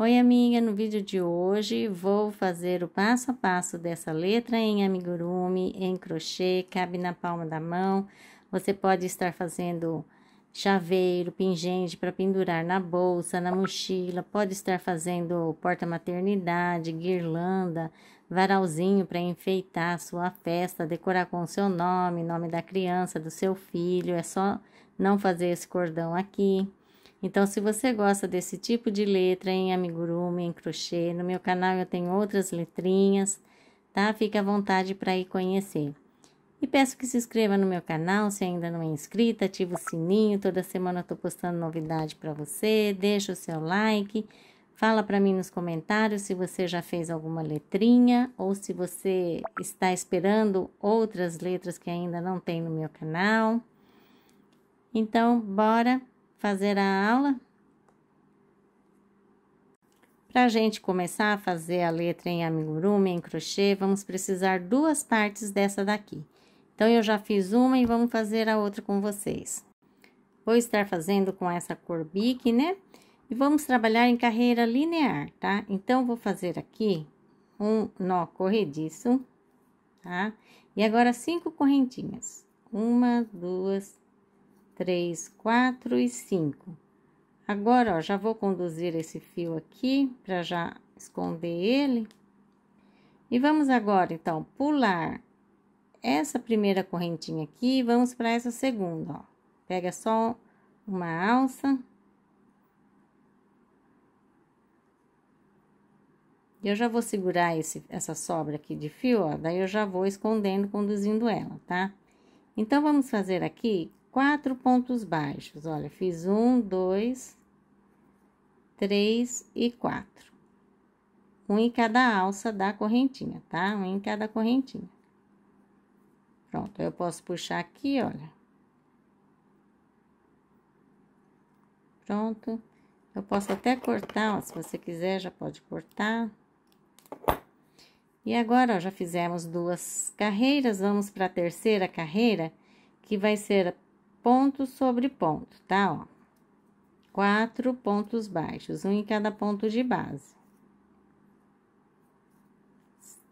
Oi, amiga! No vídeo de hoje vou fazer o passo a passo dessa letra em amigurumi, em crochê, cabe na palma da mão. Você pode estar fazendo chaveiro, pingente para pendurar na bolsa, na mochila, pode estar fazendo porta-maternidade, guirlanda, varalzinho para enfeitar a sua festa, decorar com o seu nome, nome da criança, do seu filho. É só não fazer esse cordão aqui. Então, se você gosta desse tipo de letra em amigurumi, em crochê, no meu canal eu tenho outras letrinhas, tá? Fique à vontade para ir conhecer. E peço que se inscreva no meu canal se ainda não é inscrito, ative o sininho, toda semana eu estou postando novidade para você, deixa o seu like, fala para mim nos comentários se você já fez alguma letrinha ou se você está esperando outras letras que ainda não tem no meu canal. Então, bora fazer a aula? Para a gente começar a fazer a letra em amigurumi, em crochê, vamos precisar duas partes dessa daqui. Então, eu já fiz uma e vamos fazer a outra com vocês. Vou estar fazendo com essa cor bique, né? E vamos trabalhar em carreira linear, tá? Então, vou fazer aqui um nó corrediço, tá? E agora, cinco correntinhas. Uma, duas, três, quatro e cinco. Agora, ó, já vou conduzir esse fio aqui para já esconder ele. E vamos agora, então, pular essa primeira correntinha aqui vamos para essa segunda, ó. Pega só uma alça. E eu já vou segurar esse, essa sobra aqui de fio, ó, daí eu já vou escondendo, conduzindo ela, tá? Então, vamos fazer aqui quatro pontos baixos. Olha, fiz um, dois, três e quatro. Um em cada alça da correntinha, tá? Um em cada correntinha. Pronto, eu posso puxar aqui, olha. Pronto. Eu posso até cortar, ó, se você quiser, já pode cortar. E agora, ó, já fizemos duas carreiras, vamos para a terceira carreira, que vai ser ponto sobre ponto, tá? Ó, quatro pontos baixos, um em cada ponto de base.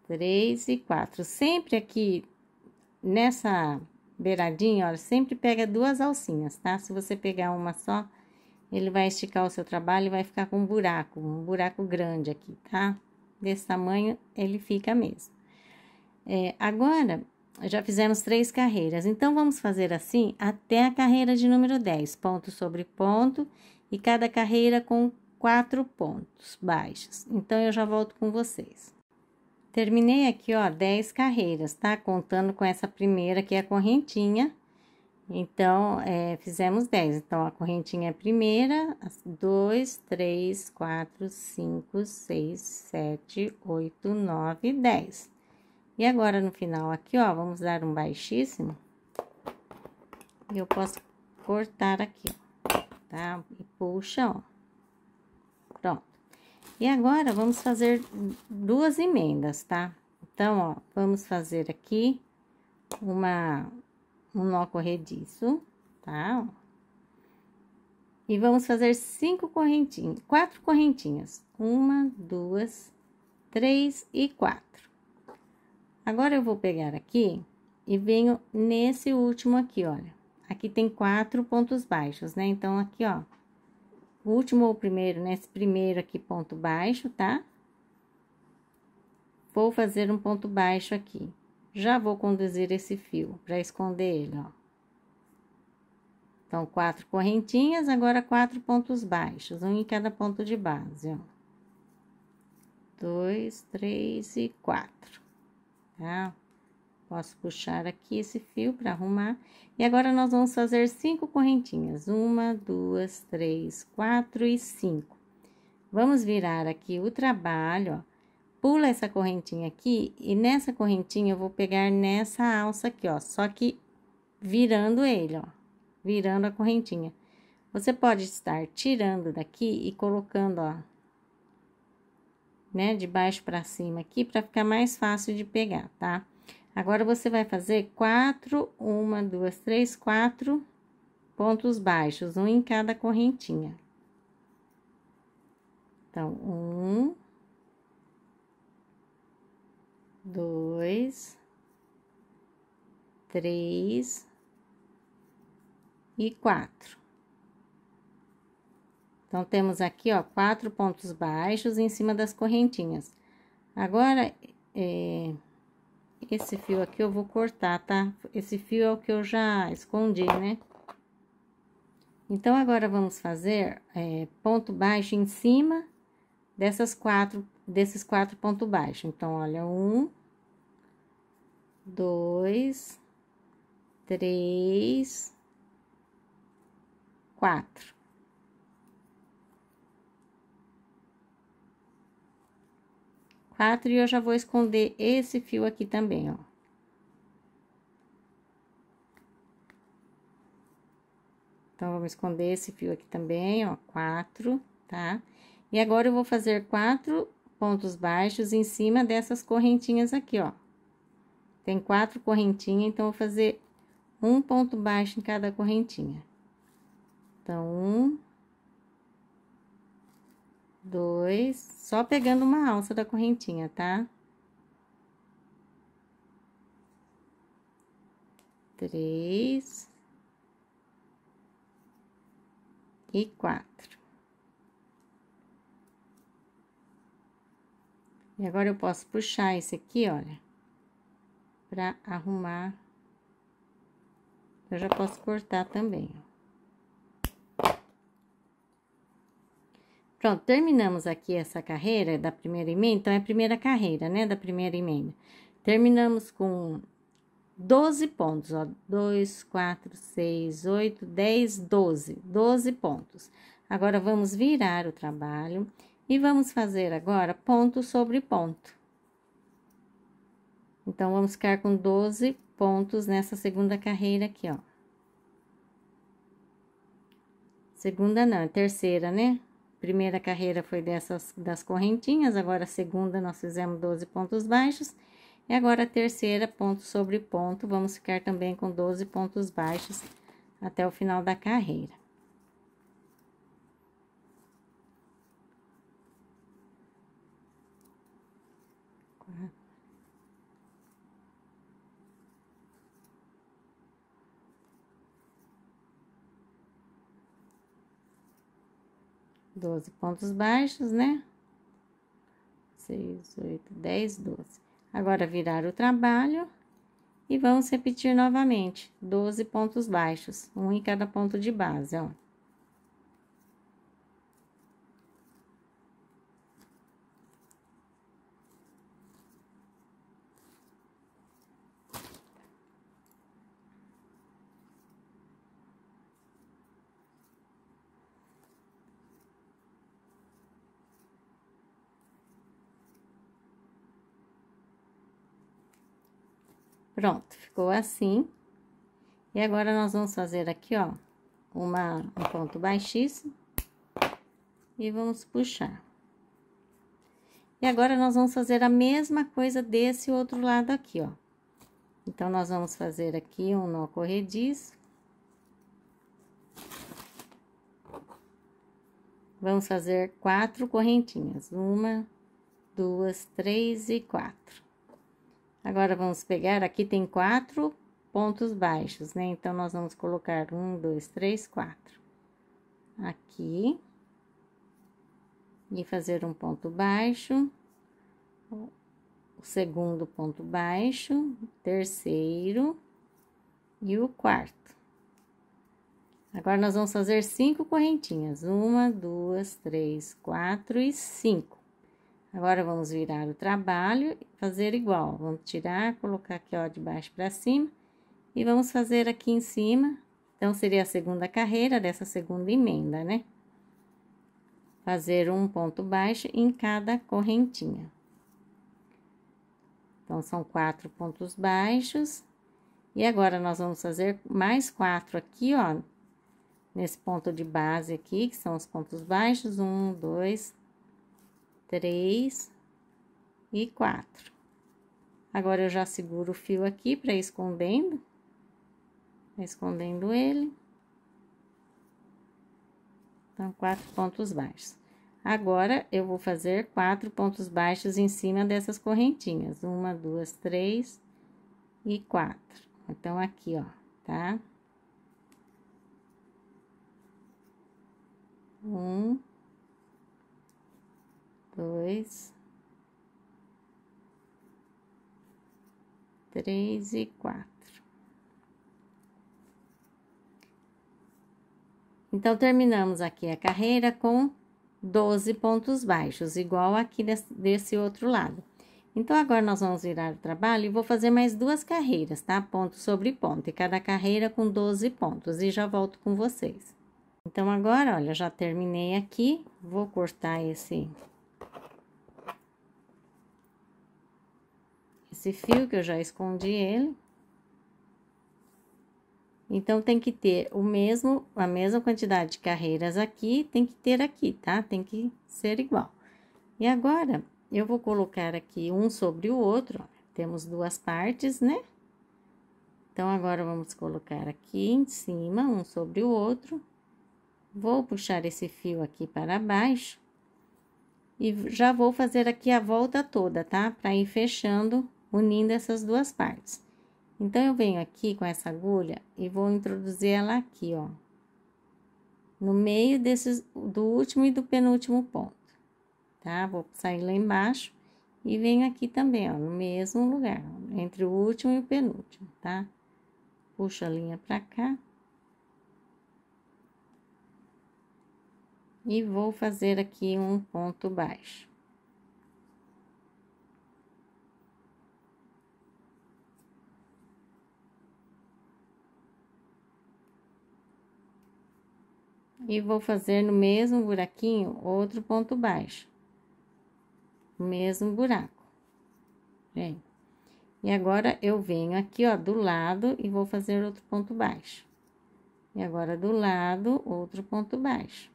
Três e quatro. Sempre aqui nessa beiradinha, olha, sempre pega duas alcinhas, tá? Se você pegar uma só, ele vai esticar o seu trabalho e vai ficar com um buraco, um buraco grande aqui, tá? Desse tamanho ele fica mesmo. É, agora, já fizemos três carreiras, então vamos fazer assim até a carreira de número 10, ponto sobre ponto, e cada carreira com quatro pontos baixos. Então, eu já volto com vocês. Terminei aqui, ó, 10 carreiras, tá? Contando com essa primeira que é a correntinha. Então, é, fizemos 10. Então, a correntinha é a primeira, 2, 3, 4, 5, 6, 7, 8, 9, 10. E agora, no final aqui, ó, vamos dar um baixíssimo. E eu posso cortar aqui, ó, tá? E puxa, ó. Pronto. E agora, vamos fazer duas emendas, tá? Então, ó, vamos fazer aqui uma, um nó corrediço, tá? E vamos fazer cinco correntinhas, quatro correntinhas. Uma, duas, três e quatro. Agora eu vou pegar aqui e venho nesse último aqui, olha. Aqui tem quatro pontos baixos, né? Então, aqui, ó, o último ou primeiro, né? primeiro aqui, ponto baixo, tá? Vou fazer um ponto baixo aqui. Já vou conduzir esse fio para esconder ele, ó. Então, quatro correntinhas, agora quatro pontos baixos, um em cada ponto de base, ó. Dois, três e quatro tá? Posso puxar aqui esse fio para arrumar. E agora, nós vamos fazer cinco correntinhas. Uma, duas, três, quatro e cinco. Vamos virar aqui o trabalho, ó. Pula essa correntinha aqui e nessa correntinha eu vou pegar nessa alça aqui, ó. Só que virando ele, ó. Virando a correntinha. Você pode estar tirando daqui e colocando, ó, né, de baixo para cima aqui, para ficar mais fácil de pegar, tá? Agora, você vai fazer quatro, uma, duas, três, quatro pontos baixos, um em cada correntinha. Então, um, dois, três e quatro. Então, temos aqui, ó, quatro pontos baixos em cima das correntinhas. Agora, é, esse fio aqui eu vou cortar, tá? Esse fio é o que eu já escondi, né? Então, agora vamos fazer é, ponto baixo em cima dessas quatro, desses quatro pontos baixos. Então, olha, um, dois, três, quatro. quatro e eu já vou esconder esse fio aqui também, ó. Então, vamos esconder esse fio aqui também, ó, quatro, tá? E agora, eu vou fazer quatro pontos baixos em cima dessas correntinhas aqui, ó. Tem quatro correntinhas, então, vou fazer um ponto baixo em cada correntinha. Então, um, dois, só pegando uma alça da correntinha, tá? Três e quatro. E agora eu posso puxar esse aqui, olha, pra arrumar. Eu já posso cortar também, ó. Pronto, terminamos aqui essa carreira da primeira emenda, então é a primeira carreira, né, da primeira emenda. Terminamos com 12 pontos, ó, 2, 4, 6, 8, 10, 12, 12 pontos. Agora, vamos virar o trabalho e vamos fazer agora ponto sobre ponto. Então, vamos ficar com 12 pontos nessa segunda carreira aqui, ó. Segunda não, é terceira, né? Primeira carreira foi dessas das correntinhas, agora a segunda nós fizemos 12 pontos baixos. E agora a terceira, ponto sobre ponto, vamos ficar também com 12 pontos baixos até o final da carreira. 12 pontos baixos, né? 6, 8, 10, 12. Agora, virar o trabalho e vamos repetir novamente. 12 pontos baixos, um em cada ponto de base, ó. Pronto, ficou assim. E agora, nós vamos fazer aqui, ó, uma, um ponto baixíssimo. E vamos puxar. E agora, nós vamos fazer a mesma coisa desse outro lado aqui, ó. Então, nós vamos fazer aqui um nó corrediço. Vamos fazer quatro correntinhas. Uma, duas, três e quatro. Agora, vamos pegar, aqui tem quatro pontos baixos, né? Então, nós vamos colocar um, dois, três, quatro. Aqui. E fazer um ponto baixo. O segundo ponto baixo, terceiro e o quarto. Agora, nós vamos fazer cinco correntinhas. Uma, duas, três, quatro e cinco. Agora, vamos virar o trabalho e fazer igual. Vamos tirar, colocar aqui, ó, de baixo para cima. E vamos fazer aqui em cima. Então, seria a segunda carreira dessa segunda emenda, né? Fazer um ponto baixo em cada correntinha. Então, são quatro pontos baixos. E agora, nós vamos fazer mais quatro aqui, ó, nesse ponto de base aqui, que são os pontos baixos, um, dois, três e quatro. Agora, eu já seguro o fio aqui para escondendo, escondendo ele. Então, quatro pontos baixos. Agora, eu vou fazer quatro pontos baixos em cima dessas correntinhas. Uma, duas, três e quatro. Então, aqui, ó, tá? Um, dois, três e quatro. Então, terminamos aqui a carreira com 12 pontos baixos, igual aqui desse outro lado. Então, agora nós vamos virar o trabalho e vou fazer mais duas carreiras, tá? Ponto sobre ponto, e cada carreira com 12 pontos, e já volto com vocês. Então, agora, olha, já terminei aqui, vou cortar esse esse fio, que eu já escondi ele. Então, tem que ter o mesmo, a mesma quantidade de carreiras aqui, tem que ter aqui, tá? Tem que ser igual. E agora, eu vou colocar aqui um sobre o outro, ó. temos duas partes, né? Então, agora vamos colocar aqui em cima, um sobre o outro. Vou puxar esse fio aqui para baixo. E já vou fazer aqui a volta toda, tá? Para ir fechando unindo essas duas partes. Então, eu venho aqui com essa agulha e vou introduzir ela aqui, ó. No meio desses, do último e do penúltimo ponto, tá? Vou sair lá embaixo e venho aqui também, ó, no mesmo lugar, entre o último e o penúltimo, tá? Puxo a linha pra cá. E vou fazer aqui um ponto baixo. e vou fazer no mesmo buraquinho outro ponto baixo. Mesmo buraco. Vem. E agora, eu venho aqui, ó, do lado e vou fazer outro ponto baixo. E agora, do lado, outro ponto baixo.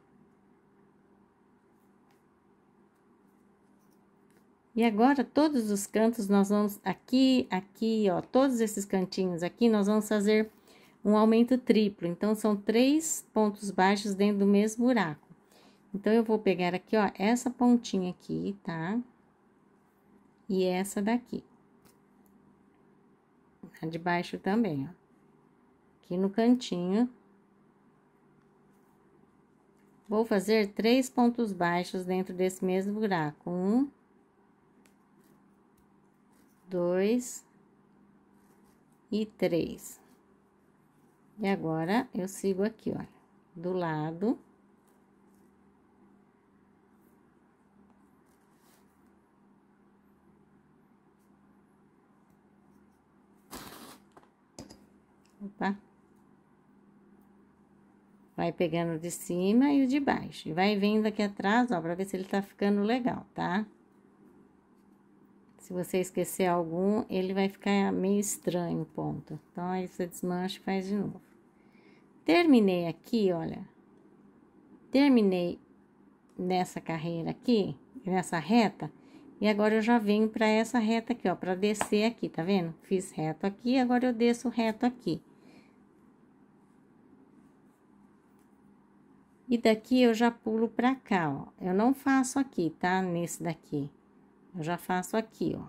E agora, todos os cantos, nós vamos aqui, aqui, ó, todos esses cantinhos aqui, nós vamos fazer um aumento triplo. Então, são três pontos baixos dentro do mesmo buraco. Então, eu vou pegar aqui, ó, essa pontinha aqui, tá? E essa daqui. A de baixo também, ó. Aqui no cantinho. Vou fazer três pontos baixos dentro desse mesmo buraco. Um, dois e três. E agora, eu sigo aqui, olha, do lado. Opa. Vai pegando de cima e o de baixo. E vai vendo aqui atrás, ó, pra ver se ele tá ficando legal, tá? Tá? Se você esquecer algum, ele vai ficar meio estranho, ponto. Então, aí você desmancha e faz de novo. Terminei aqui, olha. Terminei nessa carreira aqui, nessa reta. E agora eu já venho para essa reta aqui, ó, para descer aqui, tá vendo? Fiz reto aqui, agora eu desço reto aqui. E daqui eu já pulo para cá, ó. Eu não faço aqui, tá? Nesse daqui. Eu já faço aqui, ó.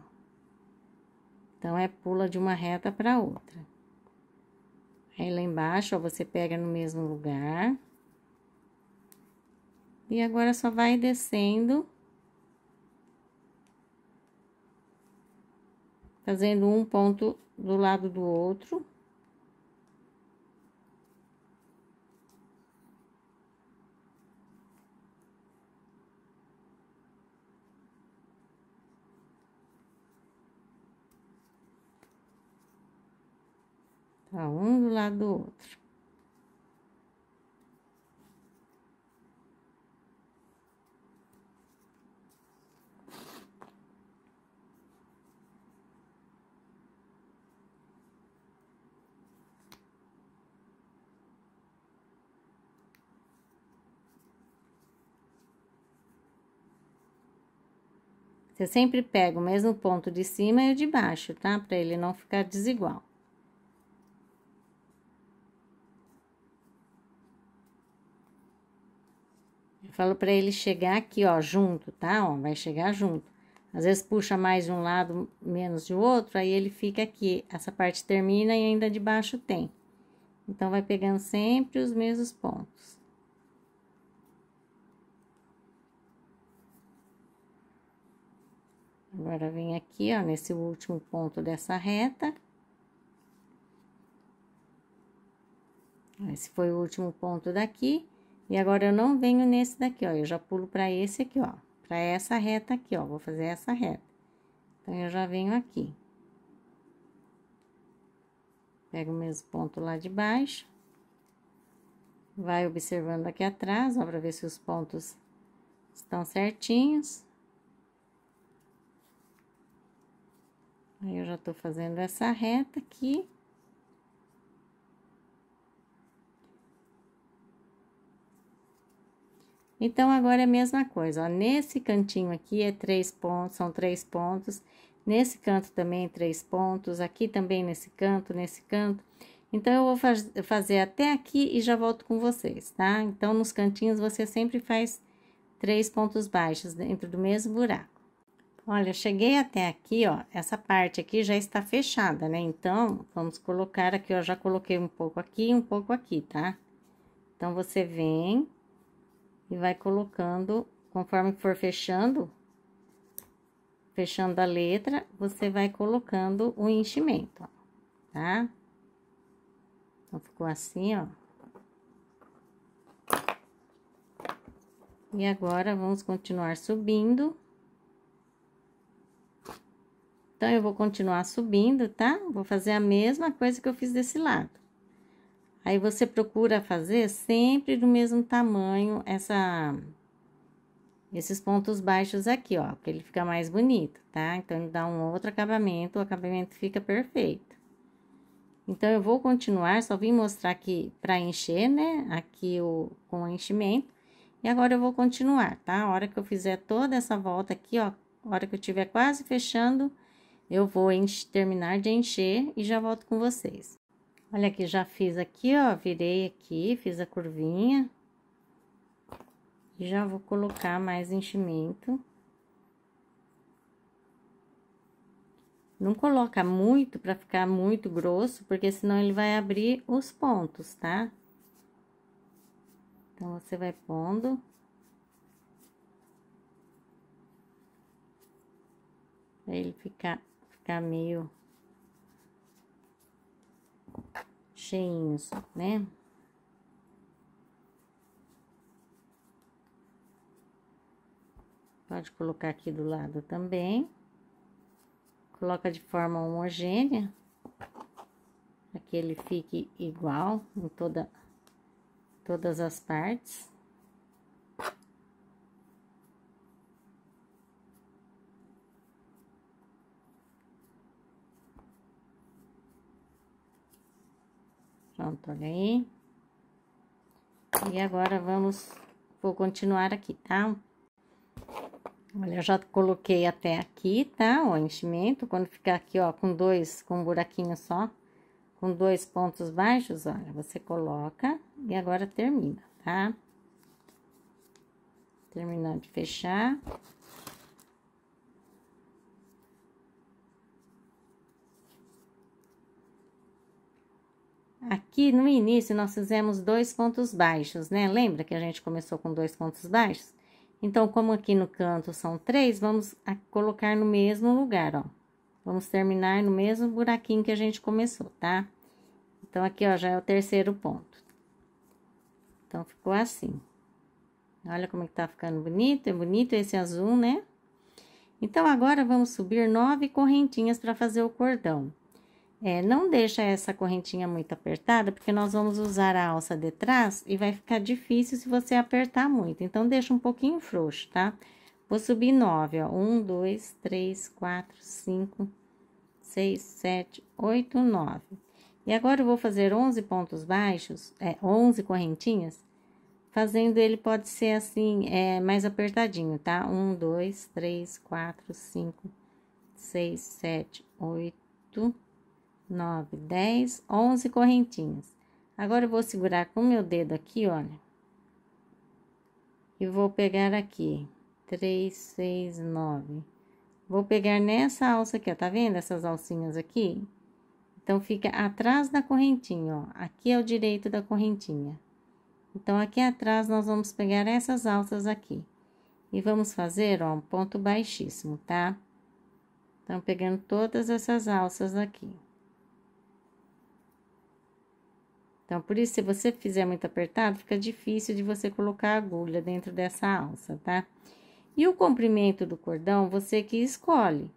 Então, é pula de uma reta para outra. Aí, lá embaixo, ó, você pega no mesmo lugar. E agora, só vai descendo. Fazendo um ponto do lado do outro. a tá, um do lado do outro. Você sempre pega o mesmo ponto de cima e o de baixo, tá? Para ele não ficar desigual. Falo para ele chegar aqui, ó, junto, tá? Ó, vai chegar junto. Às vezes puxa mais de um lado, menos de outro, aí ele fica aqui. Essa parte termina e ainda de baixo tem. Então, vai pegando sempre os mesmos pontos. Agora, vem aqui, ó, nesse último ponto dessa reta. Esse foi o último ponto daqui. E agora eu não venho nesse daqui, ó, eu já pulo para esse aqui, ó, para essa reta aqui, ó, vou fazer essa reta. Então, eu já venho aqui. Pego o mesmo ponto lá de baixo. Vai observando aqui atrás, ó, para ver se os pontos estão certinhos. Aí, eu já tô fazendo essa reta aqui. Então, agora é a mesma coisa, ó. Nesse cantinho aqui é três pontos, são três pontos. Nesse canto também é três pontos, aqui também nesse canto, nesse canto. Então, eu vou faz, fazer até aqui e já volto com vocês, tá? Então, nos cantinhos você sempre faz três pontos baixos dentro do mesmo buraco. Olha, eu cheguei até aqui, ó, essa parte aqui já está fechada, né? Então, vamos colocar aqui, ó, já coloquei um pouco aqui um pouco aqui, tá? Então, você vem, e vai colocando, conforme for fechando, fechando a letra, você vai colocando o enchimento, tá? Então, ficou assim, ó. E agora, vamos continuar subindo. Então, eu vou continuar subindo, tá? Vou fazer a mesma coisa que eu fiz desse lado. Aí você procura fazer sempre do mesmo tamanho essa esses pontos baixos aqui, ó, para ele ficar mais bonito, tá? Então ele dá um outro acabamento, o acabamento fica perfeito. Então eu vou continuar, só vim mostrar aqui para encher, né? Aqui o com o enchimento. E agora eu vou continuar, tá? A hora que eu fizer toda essa volta aqui, ó, a hora que eu tiver quase fechando, eu vou terminar de encher e já volto com vocês. Olha aqui, já fiz aqui, ó, virei aqui, fiz a curvinha. E já vou colocar mais enchimento. Não coloca muito para ficar muito grosso, porque senão ele vai abrir os pontos, tá? Então, você vai pondo. Pra ele ficar, ficar meio cheios, né? Pode colocar aqui do lado também. Coloca de forma homogênea. Para que ele fique igual em toda, todas as partes. Pronto, olha aí. E agora vamos, vou continuar aqui, tá? Olha, eu já coloquei até aqui, tá? O enchimento, quando ficar aqui, ó, com dois, com um buraquinho só, com dois pontos baixos, olha, você coloca e agora termina, tá? Terminando de fechar. Aqui no início nós fizemos dois pontos baixos, né? Lembra que a gente começou com dois pontos baixos? Então, como aqui no canto são três, vamos colocar no mesmo lugar, ó. Vamos terminar no mesmo buraquinho que a gente começou, tá? Então, aqui, ó, já é o terceiro ponto. Então, ficou assim. Olha como é que tá ficando bonito, é bonito esse azul, né? Então, agora, vamos subir nove correntinhas para fazer o cordão. É, não deixa essa correntinha muito apertada, porque nós vamos usar a alça de trás e vai ficar difícil se você apertar muito. Então, deixa um pouquinho frouxo, tá? Vou subir nove, ó. Um, dois, três, quatro, cinco, seis, sete, oito, nove. E agora eu vou fazer onze pontos baixos, é, onze correntinhas. Fazendo ele pode ser assim, é, mais apertadinho, tá? Um, dois, três, quatro, cinco, seis, sete, oito... 9, 10, 11 correntinhas. Agora eu vou segurar com o meu dedo aqui, olha. E vou pegar aqui, 3, 6, 9. Vou pegar nessa alça aqui, ó, tá vendo essas alcinhas aqui? Então, fica atrás da correntinha, ó. Aqui é o direito da correntinha. Então, aqui atrás, nós vamos pegar essas alças aqui. E vamos fazer, ó, um ponto baixíssimo, tá? Então, pegando todas essas alças aqui. Então, por isso, se você fizer muito apertado, fica difícil de você colocar a agulha dentro dessa alça, tá? E o comprimento do cordão, você que escolhe.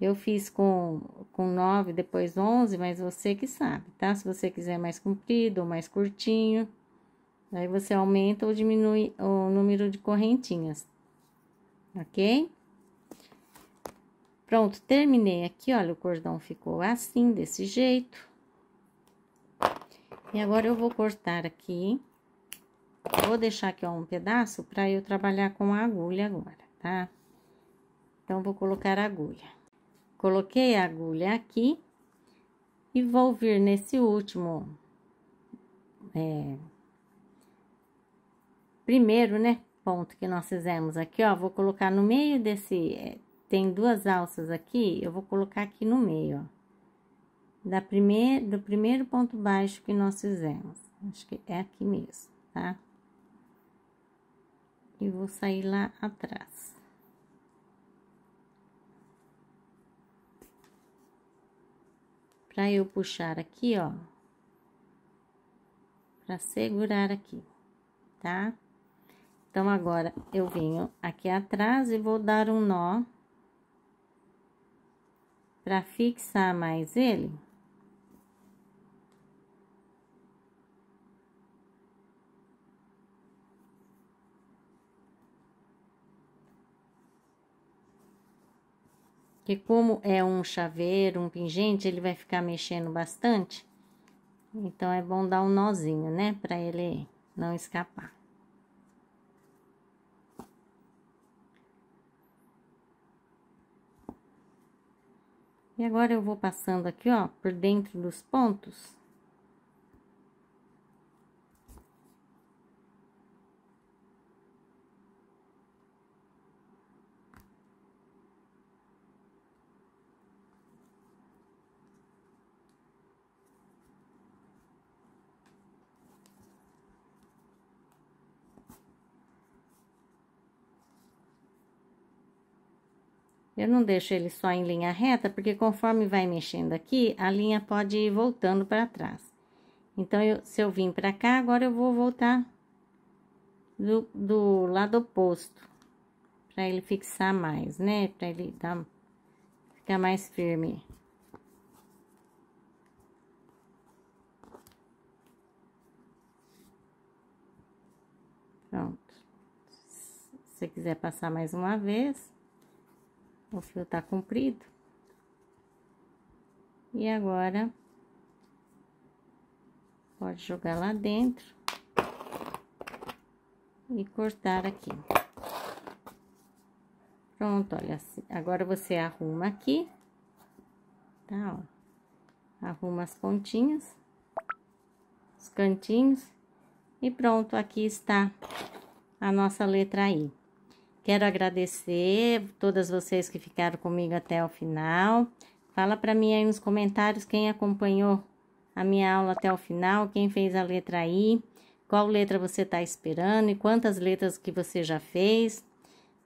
Eu fiz com, com 9, depois 11, mas você que sabe, tá? Se você quiser mais comprido ou mais curtinho, aí você aumenta ou diminui o número de correntinhas, ok? Pronto, terminei aqui, olha, o cordão ficou assim, desse jeito. E agora eu vou cortar aqui. Vou deixar aqui, ó, um pedaço para eu trabalhar com a agulha agora, tá? Então, vou colocar a agulha. Coloquei a agulha aqui. E vou vir nesse último... É, primeiro, né, ponto que nós fizemos aqui, ó, vou colocar no meio desse... É, tem duas alças aqui, eu vou colocar aqui no meio, ó da primeir, do primeiro ponto baixo que nós fizemos. Acho que é aqui mesmo, tá? E vou sair lá atrás. Pra eu puxar aqui, ó. Pra segurar aqui, tá? Então, agora, eu venho aqui atrás e vou dar um nó. Pra fixar mais ele. que como é um chaveiro, um pingente, ele vai ficar mexendo bastante. Então, é bom dar um nozinho, né? Pra ele não escapar. E agora eu vou passando aqui, ó, por dentro dos pontos. Eu não deixo ele só em linha reta, porque conforme vai mexendo aqui, a linha pode ir voltando para trás. Então, eu, se eu vim para cá, agora eu vou voltar do, do lado oposto, para ele fixar mais, né? Para ele dar, ficar mais firme. Pronto. Se você quiser passar mais uma vez o fio tá comprido. E agora, pode jogar lá dentro e cortar aqui. Pronto, olha, agora você arruma aqui, tá, ó. Arruma as pontinhas, os cantinhos e pronto, aqui está a nossa letra I. Quero agradecer todas vocês que ficaram comigo até o final. Fala para mim aí nos comentários quem acompanhou a minha aula até o final, quem fez a letra I, qual letra você está esperando e quantas letras que você já fez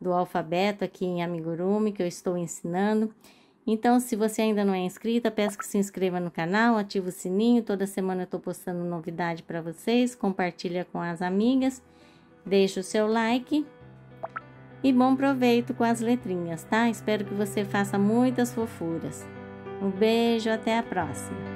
do alfabeto aqui em amigurumi que eu estou ensinando. Então, se você ainda não é inscrita, peço que se inscreva no canal, ative o sininho. Toda semana eu estou postando novidade para vocês. Compartilha com as amigas, deixe o seu like e bom proveito com as letrinhas, tá? Espero que você faça muitas fofuras. Um beijo, até a próxima!